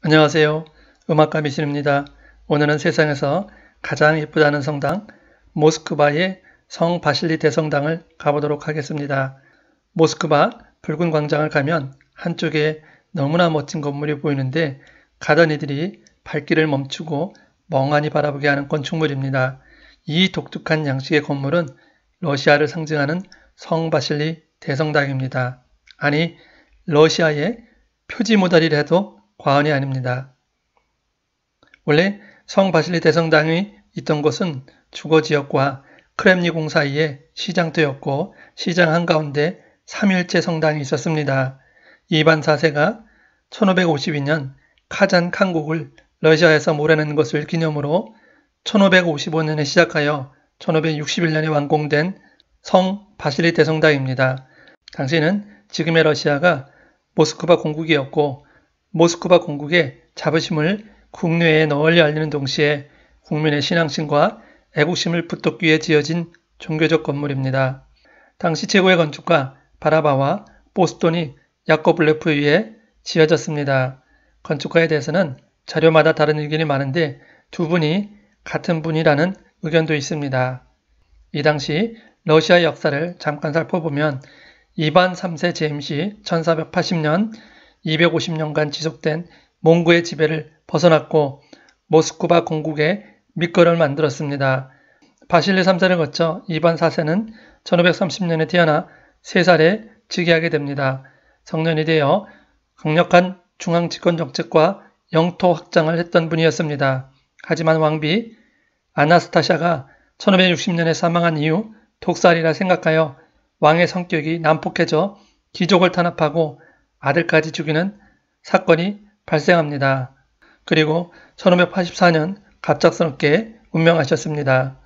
안녕하세요. 음악가 미신입니다. 오늘은 세상에서 가장 예쁘다는 성당 모스크바의 성 바실리 대성당을 가보도록 하겠습니다. 모스크바 붉은 광장을 가면 한쪽에 너무나 멋진 건물이 보이는데 가던 이들이 발길을 멈추고 멍하니 바라보게 하는 건축물입니다. 이 독특한 양식의 건물은 러시아를 상징하는 성 바실리 대성당입니다. 아니 러시아의 표지 모델이라 해도 과언이 아닙니다. 원래 성 바실리 대성당이 있던 곳은 주거 지역과 크렘리궁 사이에 시장도였고 시장 한가운데 3일째 성당이 있었습니다. 이반 4세가 1552년 카잔 칸국을 러시아에서 몰아낸 것을 기념으로 1555년에 시작하여 1561년에 완공된 성 바실리 대성당입니다. 당시는 지금의 러시아가 모스크바 공국이었고 모스크바 공국의 자부심을 국내에 널리 알리는 동시에 국민의 신앙심과 애국심을 붙돋기 위해 지어진 종교적 건물입니다. 당시 최고의 건축가 바라바와 보스톤이 야코블 레프에 의해 지어졌습니다. 건축가에 대해서는 자료마다 다른 의견이 많은데 두 분이 같은 분이라는 의견도 있습니다. 이 당시 러시아 역사를 잠깐 살펴보면 이반 3세 제임시 1480년 250년간 지속된 몽고의 지배를 벗어났고 모스크바 공국의 밑거름을 만들었습니다. 바실레 3세를 거쳐 이반 4세는 1530년에 태어나 3살에 즉위하게 됩니다. 성년이 되어 강력한 중앙 집권 정책과 영토 확장을 했던 분이었습니다. 하지만 왕비 아나스타샤가 1560년에 사망한 이후 독살이라 생각하여 왕의 성격이 난폭해져 기족을 탄압하고 아들까지 죽이는 사건이 발생합니다. 그리고 1584년 갑작스럽게 운명하셨습니다.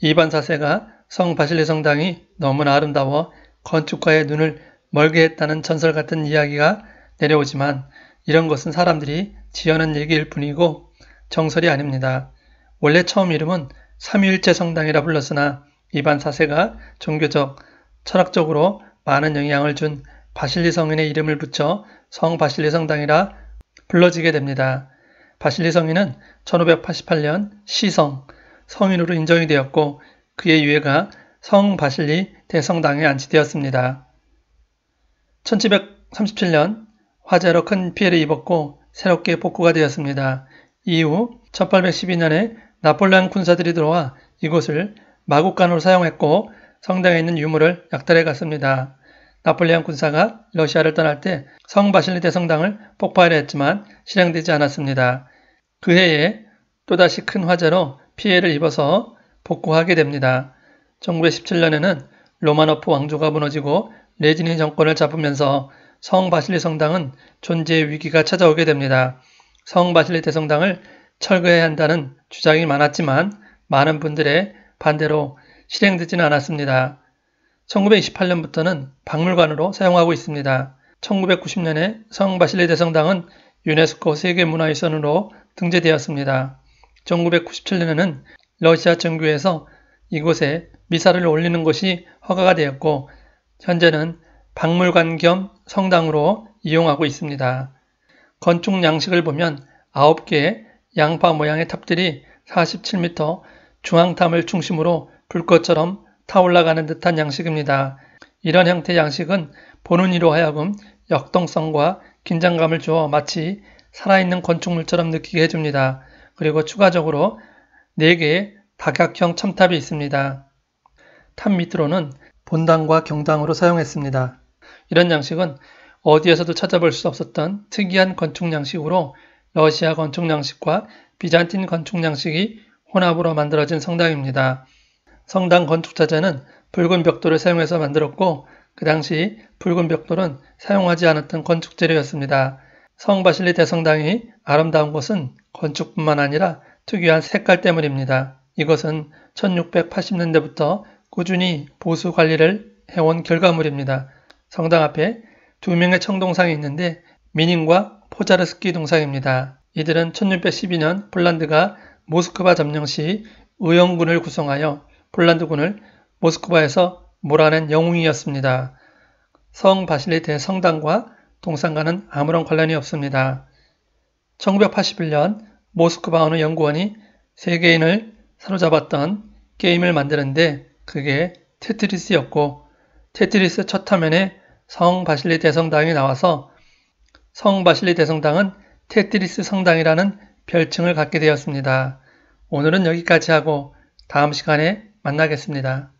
이반 사세가 성 바실리 성당이 너무나 아름다워 건축가의 눈을 멀게 했다는 전설 같은 이야기가 내려오지만 이런 것은 사람들이 지어낸 얘기일 뿐이고 정설이 아닙니다. 원래 처음 이름은 삼위일체 성당이라 불렀으나 이반 사세가 종교적, 철학적으로 많은 영향을 준 바실리 성인의 이름을 붙여 성 바실리 성당이라 불러지게 됩니다. 바실리 성인은 1588년 시성, 성인으로 인정이 되었고 그의 유해가 성 바실리 대성당에 안치되었습니다. 1737년 화재로 큰 피해를 입었고 새롭게 복구가 되었습니다. 이후 1812년에 나폴레옹 군사들이 들어와 이곳을 마국간으로 사용했고 성당에 있는 유물을 약탈해 갔습니다. 나폴레옹 군사가 러시아를 떠날 때 성 바실리 대성당을 폭파하려 했지만 실행되지 않았습니다. 그 해에 또다시 큰 화재로 피해를 입어서 복구하게 됩니다. 1917년에는 로마노프 왕조가 무너지고 레진이 정권을 잡으면서 성 바실리 성당은 존재의 위기가 찾아오게 됩니다. 성 바실리 대성당을 철거해야 한다는 주장이 많았지만 많은 분들의 반대로 실행되지는 않았습니다. 1928년부터는 박물관으로 사용하고 있습니다. 1990년에 성 바실레 대성당은 유네스코 세계문화유산으로 등재되었습니다. 1997년에는 러시아 정교에서 이곳에 미사를 올리는 것이 허가가 되었고 현재는 박물관 겸 성당으로 이용하고 있습니다. 건축 양식을 보면 9개의 양파 모양의 탑들이 47m 중앙탑을 중심으로 불꽃처럼 타올라가는 듯한 양식입니다. 이런 형태의 양식은 보는 이로 하여금 역동성과 긴장감을 주어 마치 살아있는 건축물처럼 느끼게 해줍니다. 그리고 추가적으로 4개의 다각형 첨탑이 있습니다. 탑 밑으로는 본당과 경당으로 사용했습니다. 이런 양식은 어디에서도 찾아볼 수 없었던 특이한 건축 양식으로 러시아 건축 양식과 비잔틴 건축 양식이 혼합으로 만들어진 성당입니다. 성당 건축자재는 붉은 벽돌을 사용해서 만들었고 그 당시 붉은 벽돌은 사용하지 않았던 건축 재료였습니다. 성 바실리 대성당이 아름다운 것은 건축뿐만 아니라 특유한 색깔 때문입니다. 이것은 1680년대부터 꾸준히 보수 관리를 해온 결과물입니다. 성당 앞에 두 명의 청동상이 있는데 미닝과 포자르스키 동상입니다. 이들은 1612년 폴란드가 모스크바 점령 시의용군을 구성하여 폴란드군을 모스크바에서 몰아낸 영웅이었습니다. 성 바실리 대성당과 동상과는 아무런 관련이 없습니다. 1981년 모스크바 어느 연구원이 세계인을 사로잡았던 게임을 만드는데 그게 테트리스였고 테트리스 첫 화면에 성 바실리 대성당이 나와서 성 바실리 대성당은 테트리스 성당이라는 별칭을 갖게 되었습니다. 오늘은 여기까지 하고 다음 시간에 만나겠습니다.